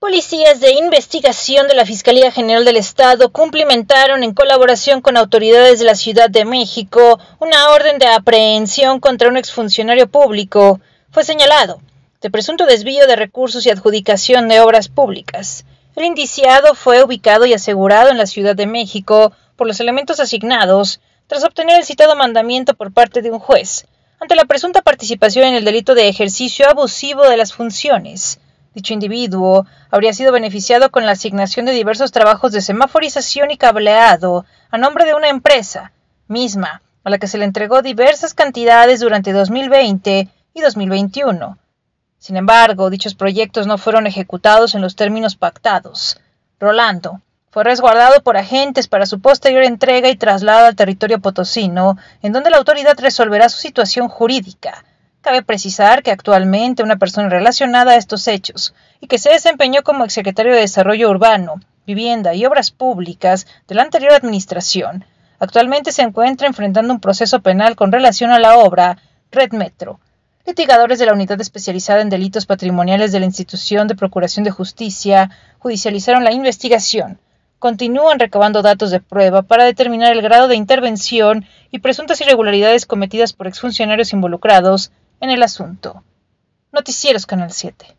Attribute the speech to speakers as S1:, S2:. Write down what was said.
S1: Policías de investigación de la Fiscalía General del Estado cumplimentaron en colaboración con autoridades de la Ciudad de México una orden de aprehensión contra un exfuncionario público. Fue señalado de presunto desvío de recursos y adjudicación de obras públicas. El indiciado fue ubicado y asegurado en la Ciudad de México por los elementos asignados tras obtener el citado mandamiento por parte de un juez ante la presunta participación en el delito de ejercicio abusivo de las funciones. Dicho individuo habría sido beneficiado con la asignación de diversos trabajos de semaforización y cableado a nombre de una empresa, misma, a la que se le entregó diversas cantidades durante 2020 y 2021. Sin embargo, dichos proyectos no fueron ejecutados en los términos pactados. Rolando fue resguardado por agentes para su posterior entrega y traslado al territorio potosino, en donde la autoridad resolverá su situación jurídica, Cabe precisar que actualmente una persona relacionada a estos hechos y que se desempeñó como exsecretario de Desarrollo Urbano, Vivienda y Obras Públicas de la anterior administración, actualmente se encuentra enfrentando un proceso penal con relación a la obra Red Metro. Litigadores de la Unidad Especializada en Delitos Patrimoniales de la Institución de Procuración de Justicia judicializaron la investigación. Continúan recabando datos de prueba para determinar el grado de intervención y presuntas irregularidades cometidas por exfuncionarios involucrados en el asunto. Noticieros Canal 7.